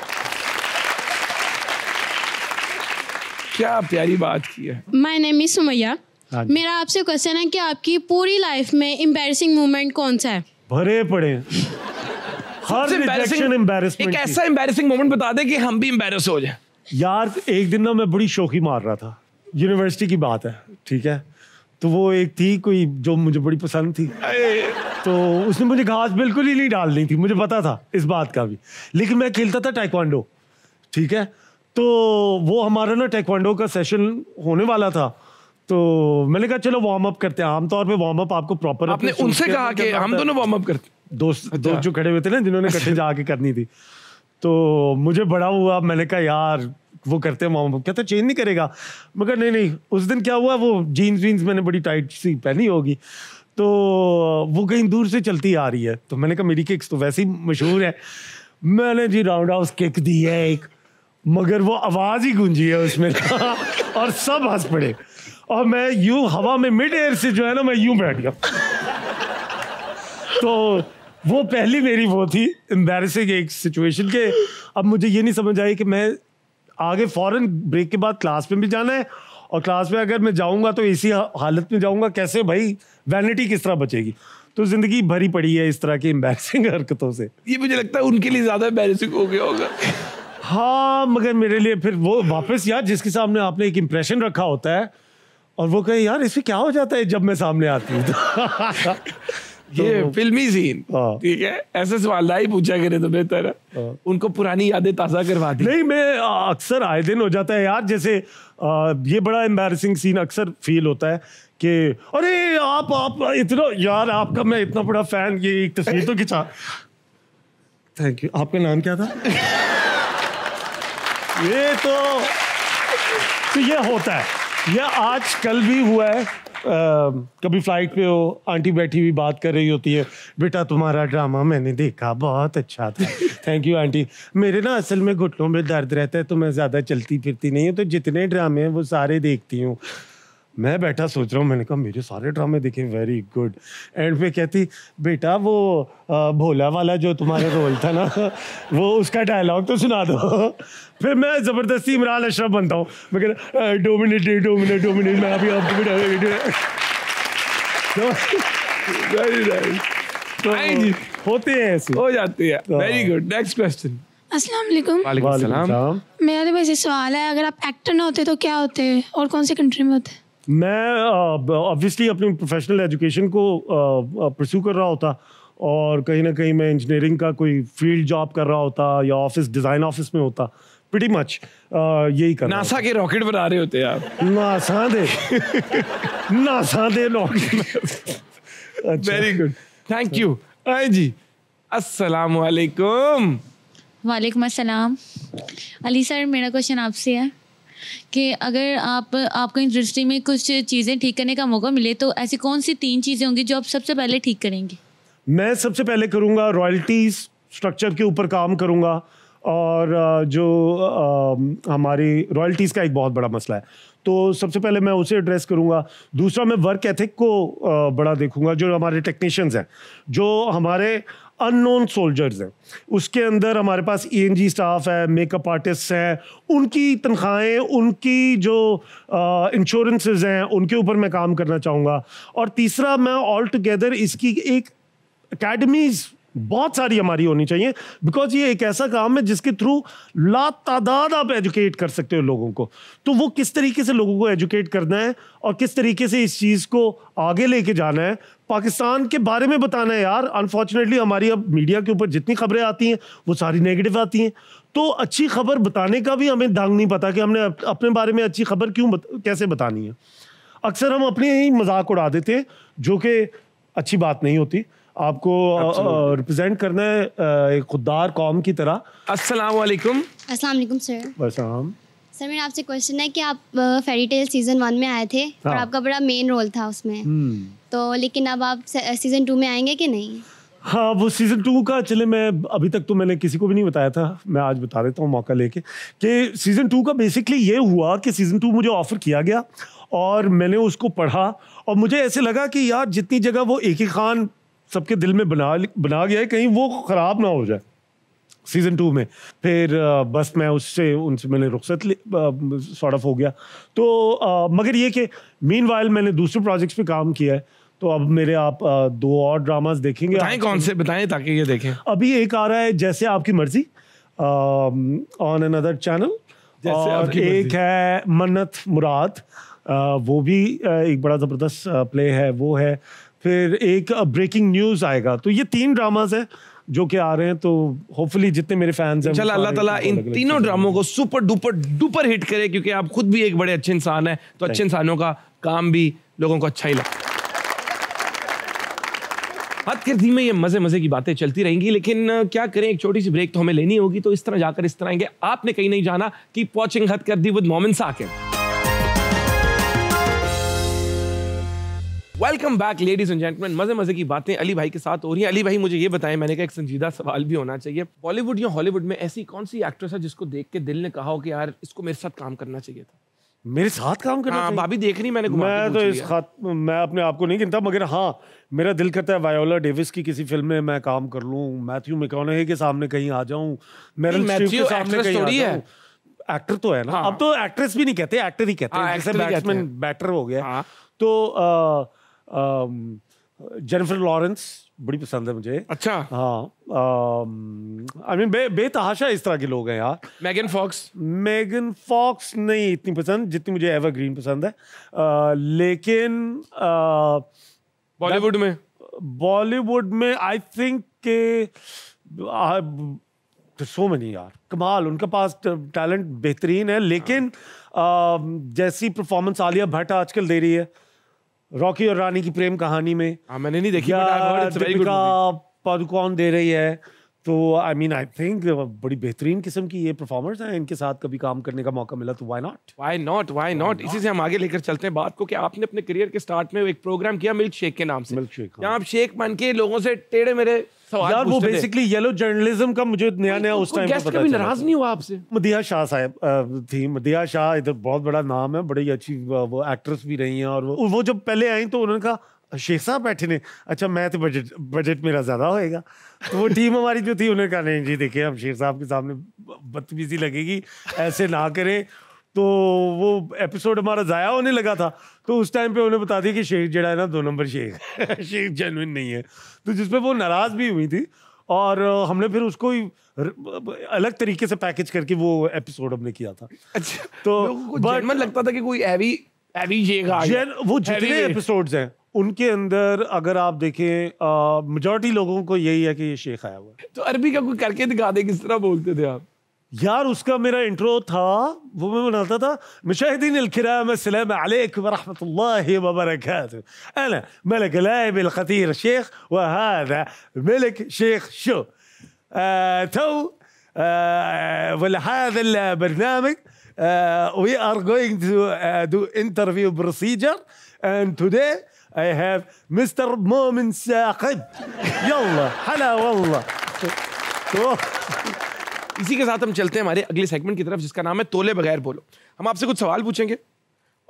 क्या प्यारी बात की है माय नेम इज सुमैया हाँ मेरा आपसे क्वेश्चन है कि आपकी पूरी लाइफ में एम्बेसिंग मोमेंट कौन सा है भरे पड़े हर रिजेक्शन एक ऐसा एम्बेसिंग मोमेंट बता दे कि हम भी एम्बेरस हो जाए यार एक दिन ना मैं बड़ी शोखी मार रहा था यूनिवर्सिटी की बात है ठीक है तो वो एक थी कोई जो मुझे बड़ी पसंद थी तो उसने मुझे घास बिल्कुल ही नहीं डालनी थी मुझे पता था इस बात का भी लेकिन मैं खेलता था टैक्वांडो ठीक है तो वो हमारा ना टैक्वांडो का सेशन होने वाला था तो मैंने कहा चलो वार्म अप करते हैं आमतौर पे वार्म अप आपको प्रॉपर आपने उनसे कहा कि हम दोनों वार्म अप करते दोस्त अच्छा। दोस्त जो खड़े हुए थे ना जिन्होंने इकट्ठे जाके करनी थी तो मुझे बड़ा हुआ मैंने कहा यार वो करते हैं वार्म अप कहता चेंज नहीं करेगा मगर नहीं नहीं उस दिन क्या हुआ वो जीन्स वीन्स मैंने बड़ी टाइट सी पहनी होगी तो वो कहीं दूर से चलती आ रही है तो मैंने कहा मेरी किक्स तो वैसे ही मशहूर है मैंने जी राउंड हाउस किक दी है एक मगर वो आवाज़ ही गूंजी है उसमें और सब हंस पड़े और मैं यूं हवा में मिड एयर से जो है ना मैं यूं बैठ गया तो वो पहली मेरी वो थी एम्बेरसिंग एक सिचुएशन के अब मुझे ये नहीं समझ आई कि मैं आगे फॉरन ब्रेक के बाद क्लास में भी जाना है और क्लास में अगर मैं जाऊंगा तो इसी हालत में जाऊंगा कैसे भाई वैनिटी किस तरह बचेगी तो जिंदगी भरी पड़ी है इस तरह की एम्बेरसिंग हरकतों से ये मुझे लगता है उनके लिए ज्यादा एम्बेरसिंग हो गया होगा हाँ मगर मेरे लिए फिर वो वापस यार जिसके सामने आपने एक इम्प्रेशन रखा होता है और वो कहे यार इसमें क्या हो जाता है जब मैं सामने आती हूँ तो ये फिल्मी सीन हाँ। ठीक है ऐसे सवाल ही पूछा करे तो बेहतर है हाँ। उनको पुरानी यादें ताज़ा करवा दी नहीं मैं अक्सर आए दिन हो जाता है यार जैसे आ, ये बड़ा एम्बेरसिंग सीन अक्सर फील होता है कि अरे आप आप इतना यार आपका मैं इतना बड़ा फैन ये एक तस्वीर तो खिंचा थैंक यू आपका नाम क्या था ये तो, तो ये होता है या आज कल भी हुआ है आ, कभी फ्लाइट पे हो आंटी बैठी हुई बात कर रही होती है बेटा तुम्हारा ड्रामा मैंने देखा बहुत अच्छा था थैंक यू आंटी मेरे ना असल में घुटनों में दर्द रहता है तो मैं ज़्यादा चलती फिरती नहीं हूँ तो जितने ड्रामे हैं वो सारे देखती हूँ मैं बैठा सोच रहा हूँ मैंने कहा मेरे सारे ड्रामे देखे वेरी गुड एंड पे कहती बेटा वो आ, भोला वाला जो तुम्हारा रोल था ना वो उसका डायलॉग तो सुना दो फिर मैं ज़बरदस्ती इमरान अशरफ बनता हूँ मैं कहता डोमिनेट डोमिनेट डोमिनेट मैं अभी आपको तो, वेरी तो होते हैं ऐसे हो वेरी गुड नेक्स्ट क्वेश्चन अस्सलाम मेरा वैसे सवाल है अगर आप एक्टर ना होते तो क्या होते और कौन से कंट्री में होते मैं ऑब्वियसली अपनी प्रोफेशनल एजुकेशन को कर रहा होता और कहीं ना कहीं मैं इंजीनियरिंग का कोई फील्ड जॉब कर रहा होता या ऑफिस डिज़ाइन ऑफिस में होता pretty मच uh, यही कर नासा के रॉकेट बना रहे होते यार नासा दे नासा दे rocket very good thank you आई जी अस्सलाम वालेकुम वालेकुम अस्सलाम अली सर मेरा क्वेश्चन आपसे है कि अगर आप आपको इंडस्ट्री में कुछ चीज़ें ठीक करने का मौका मिले तो ऐसी कौन सी तीन चीज़ें होंगी जो आप सबसे पहले ठीक करेंगे मैं सबसे पहले करूंगा रॉयल्टीज स्ट्रक्चर के ऊपर काम करूंगा और जो हमारी रॉयल्टीज़ का एक बहुत बड़ा मसला है तो सबसे पहले मैं उसे एड्रेस करूंगा दूसरा मैं वर्क एथिक को बड़ा देखूंगा जो हमारे टेक्नीशियंस हैं जो हमारे अननोन सोल्जर्स हैं उसके अंदर हमारे पास ई e स्टाफ है मेकअप आर्टिस्ट हैं उनकी तनख्वाहें उनकी जो इंश्योरेंसेज हैं उनके ऊपर मैं काम करना चाहूँगा और तीसरा मैं ऑल टुगेदर इसकी एक अकेडमीज़ बहुत सारी हमारी होनी चाहिए बिकॉज ये एक ऐसा काम है जिसके थ्रू ला तादाद आप एजुकेट कर सकते हो लोगों को तो वो किस तरीके से लोगों को एजुकेट करना है और किस तरीके से इस चीज़ को आगे लेके जाना है पाकिस्तान के बारे में बताना है यार अनफॉर्चुनेटली हमारी अब मीडिया के ऊपर जितनी खबरें आती हैं वो सारी नेगेटिव आती हैं तो अच्छी खबर बताने का भी हमें दांग नहीं पता कि हमने अपने बारे में अच्छी खबर क्यों बत, कैसे बतानी है अक्सर हम अपने ही मजाक उड़ा देते हैं जो कि अच्छी बात नहीं होती आपको रिप्रेजेंट करना है एक खुददार कौम की तरह अस्सलाम वालेकुम अस्सलाम वालेकुम सर वसलाम सर मेरा आपसे क्वेश्चन है कि आप फेरी टेल सीजन वन में आए थे हाँ। और आपका बड़ा मेन रोल था उसमें हम्म। तो लेकिन अब आप सीजन टू में आएंगे कि नहीं हाँ वो सीज़न टू का चले मैं अभी तक तो मैंने किसी को भी नहीं बताया था मैं आज बता देता हूँ मौका लेके कि सीज़न टू का बेसिकली ये हुआ कि सीज़न टू मुझे ऑफ़र किया गया और मैंने उसको पढ़ा और मुझे ऐसे लगा कि यार जितनी जगह वो एक ही खान सबके दिल में बना बना गया है कहीं वो ख़राब ना हो जाए सीज़न टू में फिर बस मैं उससे उनसे मैंने रुख्सत सॉर्ट ऑफ हो गया तो आ, मगर ये कि मीन मैंने दूसरे प्रोजेक्ट्स पे काम किया है तो अब मेरे आप आ, दो और ड्रामास देखेंगे बताएं कौन से बताएं ताकि ये देखें अभी एक आ रहा है जैसे आपकी मर्जी ऑन अनदर चैनल और एक है मन्नत मुराद आ, वो भी एक बड़ा ज़बरदस्त प्ले है वो है फिर एक ब्रेकिंग न्यूज़ आएगा तो ये तीन ड्रामाज है जो कि आ रहे हैं तो होपफुली जितने मेरे फैंस हैं चलो अल्लाह ताला इन तीनों ड्रामों को सुपर डुपर डुपर हिट करे क्योंकि आप खुद भी एक बड़े अच्छे इंसान हैं तो अच्छे इंसानों का काम भी लोगों को अच्छा ही लगता है हद दिन में ये मज़े मज़े की बातें चलती रहेंगी लेकिन क्या करें एक छोटी सी ब्रेक तो हमें लेनी होगी तो इस तरह जाकर इस तरह आएंगे आपने कहीं नहीं जाना कि पॉचिंग हद कर दी with Momin Saqib welcome back ladies and gentleman मजे मजे की बातें अली भाई के साथ हो रही है अली भाई मुझे ये बताएं मैंने कहा एक संजीदा सवाल भी होना चाहिए बॉलीवुड या हॉलीवुड में ऐसी कौन सी एक्ट्रेस है जिसको देख के दिल ने कहा हो कि यार इसको मेरे साथ काम करना चाहिए था मेरे साथ काम करना हाँ, भाभी देख रही मैंने मैं तो इस खात मैं अपने आप को नहीं गिनता मगर हाँ मेरा दिल करता है वायोला डेविस की किसी फिल्म में मैं काम कर लूँ मैथ्यू मिकोने के सामने कहीं आ जाऊँ मेरल सामने कहीं आ जाऊँ एक्टर तो है ना हाँ। अब तो एक्ट्रेस भी नहीं कहते एक्टर ही कहते हैं बैट्समैन हाँ, बैटर हो गया हाँ। तो जेनिफर um, लॉरेंस बड़ी पसंद है मुझे अच्छा हाँ आई um, मीन बेतहाशा इस तरह के लोग हैं यार मैगन फॉक्स मैगन फॉक्स नहीं इतनी पसंद जितनी मुझे एवरग्रीन पसंद है आ, uh, लेकिन बॉलीवुड uh, में बॉलीवुड में आई थिंक के सो uh, मेनी यार कमाल उनके पास टैलेंट बेहतरीन है लेकिन आ, हाँ। um, जैसी परफॉर्मेंस आलिया भट्ट आजकल दे रही है रॉकी और रानी की प्रेम कहानी में आ, हाँ, मैंने नहीं देखी दीपिका पादुकोण दे रही है तो आई मीन आई थिंक बड़ी बेहतरीन किस्म की ये परफॉर्मर्स हैं इनके साथ कभी काम करने का मौका मिला तो why not why not why not इसी से हम आगे लेकर चलते हैं बात को कि आपने अपने करियर के स्टार्ट में एक प्रोग्राम किया मिल्क शेक के नाम से मिल्क शेक हाँ। आप शेक बन के लोगों से टेढ़े मेरे यार वो बेसिकली येलो जर्नलिज्म का मुझे नया नया उस टाइम गेस्ट कभी नाराज नहीं हुआ आपसे मदिया शाह साहब थी मदिया शाह इधर बहुत बड़ा नाम है बड़ी अच्छी वो एक्ट्रेस भी रही हैं और वो, वो जब पहले आई तो उन्होंने कहा शेख साहब बैठे ने अच्छा मैं तो बजट बजट मेरा ज़्यादा होएगा तो वो टीम हमारी जो थी उन्होंने कहा नहीं जी देखिए हम शेख साहब के सामने बदतमीजी लगेगी ऐसे ना करें तो वो एपिसोड हमारा ज़ाया होने लगा था तो उस टाइम पे उन्हें बता दिया कि शेख जड़ा है ना दो नंबर शेख शेख जेनविन नहीं है तो जिसपे वो नाराज़ भी हुई थी और हमने फिर उसको अलग तरीके से पैकेज करके वो एपिसोड हमने किया था अच्छा तो बट लगता था कि कोई एवी एवी शेख वो जितने एपिसोड्स हैं उनके अंदर अगर आप देखें मेजोरिटी लोगों को यही है कि ये शेख आया हुआ है तो अरबी का कोई करके दिखा दे किस तरह बोलते थे आप यार उसका मेरा इंट्रो था वो मैं बनाता था مشاهدينا الكرام السلام عليكم ورحمة الله وبركاته أنا ملك لاعب الخطير شيخ وهذا ملك شيخ شو تو آه ولهذا البرنامج وي ار جوينج تو دو انترفيو بروسيجر اند توداي and today I have ساقب يلا هلا والله इसी के साथ हम चलते हैं हमारे अगले सेगमेंट की तरफ जिसका नाम है तोले बगैर बोलो हम आपसे कुछ सवाल पूछेंगे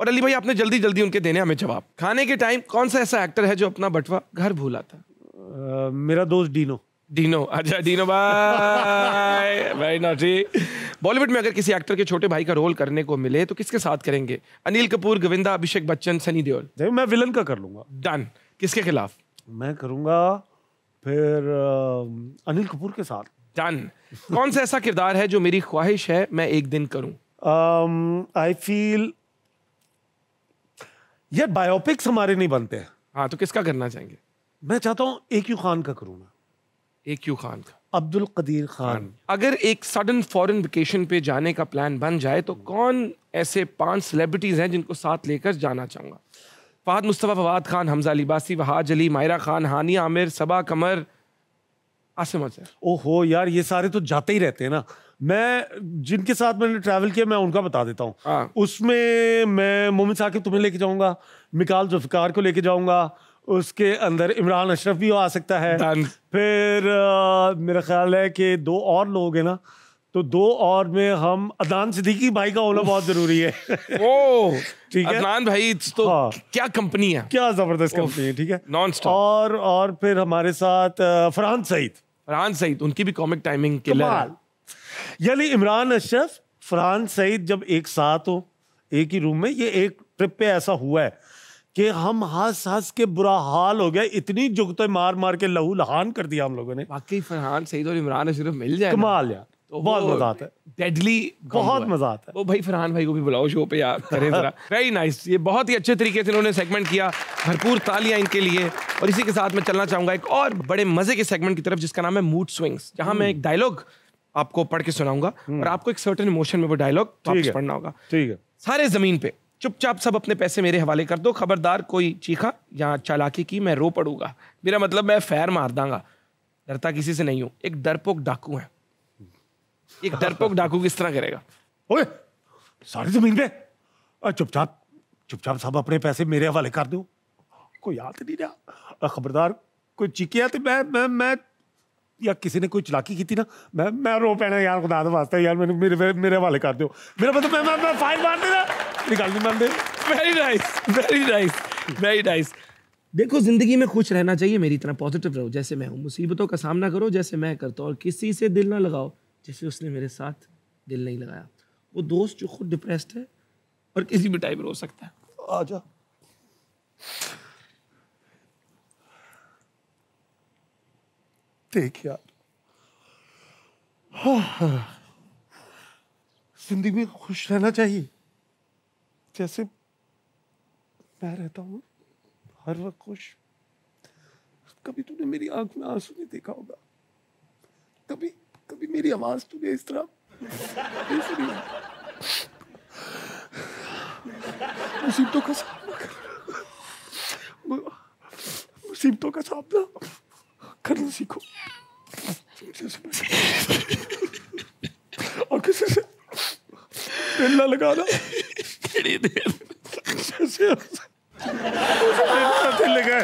और अली भाई आपने जल्दी जल्दी उनके देने हमें जवाब खाने के टाइम कौन सा ऐसा एक्टर है जो अपना बटवा घर भूला था मेरा दोस्त डीनो डीनो अच्छा डीनो भाई भाई नॉटी बॉलीवुड में अगर किसी एक्टर के छोटे भाई का रोल करने को मिले तो किसके साथ करेंगे अनिल कपूर गोविंदा अभिषेक बच्चन सनी देओल मैं विलन का कर लूंगा डन किसके खिलाफ मैं करूंगा फिर अनिल कपूर के साथ डन कौन सा ऐसा किरदार है जो मेरी ख्वाहिश है मैं एक दिन करूं आई um, फील यार बायोपिक्स हमारे नहीं बनते हैं हाँ तो किसका करना चाहेंगे मैं चाहता हूँ एक यू खान का करूँ मैं एक यू खान का अब्दुल कदीर खान हाँ। अगर एक सडन फॉरेन वेकेशन पे जाने का प्लान बन जाए तो कौन ऐसे पांच सेलिब्रिटीज हैं जिनको साथ लेकर जाना चाहूंगा फहद मुस्तफ़ा फवाद खान हमजा लिबासी वहाज अली मायरा खान हानिया आमिर सबा कमर ऐसे मत ओहो यार ये सारे तो जाते ही रहते हैं ना मैं जिनके साथ मैंने ट्रैवल किया मैं उनका बता देता हूँ हाँ। उसमें मैं मोमिन साकिब तुम्हें लेके जाऊंगा मिकाल जुफकार को लेके जाऊंगा उसके अंदर इमरान अशरफ भी आ सकता है फिर आ, मेरा ख्याल है कि दो और लोग हैं ना तो दो और में हम अदान सिद्दीकी भाई का होना बहुत जरूरी है ओ ठीक है अदनान भाई तो हाँ, क्या कंपनी है क्या जबरदस्त कंपनी है ठीक है नॉन और और फिर हमारे साथ फरहान सईद फरहान सईद उनकी भी कॉमिक टाइमिंग यानी इमरान अशरफ फरहान सईद जब एक साथ हो एक ही रूम में ये एक ट्रिप पे ऐसा हुआ है कि हम हंस हंस के बुरा हाल हो गया इतनी जुगते मार मार के लहू लहान कर दिया हम लोगों ने बाकी फरहान सईद और इमरान अशरफ मिल जाए कमाल यार तो बहुत मजा आता है डेडली बहुत मजा आता है वो भाई फरहान भाई को भी बुलाओ शो पे करें जरा वेरी नाइस ये बहुत ही अच्छे तरीके से इन्होंने सेगमेंट किया भरपूर तालियां इनके लिए और इसी के साथ मैं चलना चाहूंगा एक और बड़े मजे के सेगमेंट की तरफ जिसका नाम है मूड स्विंग्स जहां मैं एक डायलॉग हम्म। आपको पढ़ के सुनाऊंगा हम्म। और आपको एक सर्टन इमोशन में वो डायलॉग पढ़ना होगा ठीक है सारे जमीन पे चुपचाप सब अपने पैसे मेरे हवाले कर दो खबरदार कोई चीखा या चालाकी की मैं रो पड़ूंगा मेरा मतलब मैं फैर मार दांगा डरता किसी से नहीं हूँ एक डरपोक डाकू है एक डरपोक डाकू किस तरह करेगा ओए सारी जमीन पे चुपचाप चुपचाप सब अपने पैसे मेरे हवाले कर दो कोई याद नहीं रहा खबरदार कोई चीकिया तो मैं मैं मैं या किसी ने कोई चलाकी की थी ना मैं मैं रो पैना यार खुदा वास्ते यार मैंने मेरे मेरे हवाले कर दो मेरा मतलब मैं मैं, मैं फाइल मार देना मेरी गल नहीं मानते very nice very nice very nice देखो जिंदगी में खुश रहना चाहिए मेरी तरह पॉजिटिव रहो जैसे मैं हूँ मुसीबतों का सामना करो जैसे मैं करता हूँ और किसी से दिल ना लगाओ जैसे उसने मेरे साथ दिल नहीं लगाया वो दोस्त जो खुद डिप्रेस्ड है और किसी भी टाइम रो सकता है जा देख यार जिंदगी में खुश रहना चाहिए जैसे मैं रहता हूं हर वक्त खुश कभी तूने मेरी आंख में आंसू नहीं देखा होगा कभी कभी मेरी आवाज तुम्हें इस तरह मुसीबतों का सामना कर मुसीबतों का सामना करना सीखो और किसी से दिल ना लगाना बड़ी देर जैसे दिल लगाया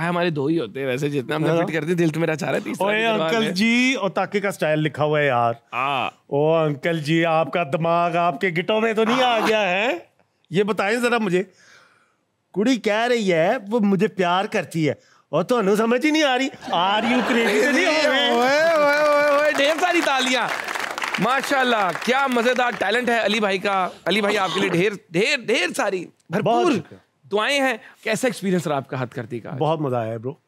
हमारे दो ही होते हैं वैसे जितना हम रिपीट करते दिल तो मेरा चाह रहा है ओए अंकल जी और ताके का स्टाइल लिखा हुआ है यार आ, हाँ। ओ अंकल जी आपका दिमाग आपके गिटों में तो नहीं आ, गया है ये बताएं जरा मुझे कुड़ी कह रही है वो मुझे प्यार करती है और तो समझ ही नहीं आ रही आर यू क्रेजी नहीं हो रहे ढेर सारी तालियां माशाल्लाह क्या मजेदार टैलेंट है अली भाई का अली भाई आपके लिए ढेर ढेर ढेर सारी भरपूर दुआएं हैं कैसा एक्सपीरियंस रहा आपका हाथ करती का बहुत मज़ा आया ब्रो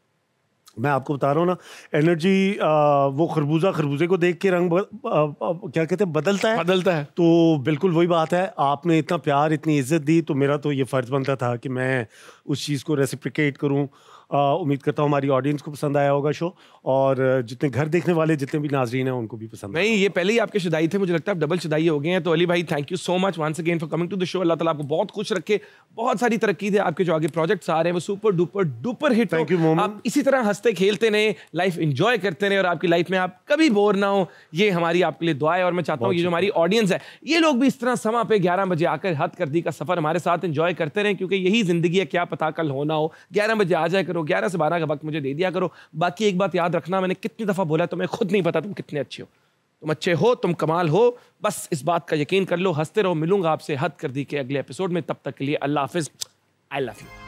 मैं आपको बता रहा हूँ ना एनर्जी आ, वो खरबूजा खरबूजे को देख के रंग ब, आ, आ, क्या कहते हैं बदलता है बदलता है तो बिल्कुल वही बात है आपने इतना प्यार इतनी इज्जत दी तो मेरा तो ये फ़र्ज़ बनता था कि मैं उस चीज़ को रेसिप्रिकेट करूँ उम्मीद करता हूँ हमारी ऑडियंस को पसंद आया होगा शो और जितने घर देखने वाले जितने भी नाजरीन हैं उनको भी पसंद नहीं ये पहले ही आपके शुदाई थे मुझे लगता है डबल शुदाई हो गए हैं तो अली भाई thank you so much once again for coming to the show अल्लाह ताला आपको बहुत खुश रखे बहुत सारी तरक्की थे आपके जो आगे प्रोजेक्ट्स आ रहे हैं वो super duper duper hit thank you आप इसी तरह हंसते खेलते रहे लाइफ इंजॉय करते रहे और आपकी लाइफ में आप कभी बोर ना हो ये हमारी आपके लिए दुआ है और मैं चाहता हूँ ये जो हमारी ऑडियंस है ये लोग भी इस तरह समा पे ग्यारह बजे आकर हद कर दी का सफर हमारे साथ इंजॉय करते रहे क्योंकि यही जिंदगी है क्या पता कल होना हो ग्यारह बजे आ जाए करो ग्यारह से बारह का वक्त मुझे दे दिया करो बाकी एक बात याद रखना मैंने कितनी दफ़ा बोला तुम्हें खुद नहीं पता तुम कितने अच्छे हो तुम अच्छे हो तुम कमाल हो बस इस बात का यकीन कर लो हंसते रहो मिलूंगा आपसे हद कर दी के अगले एपिसोड में तब तक के लिए अल्लाह हाफिज़ आई लव यू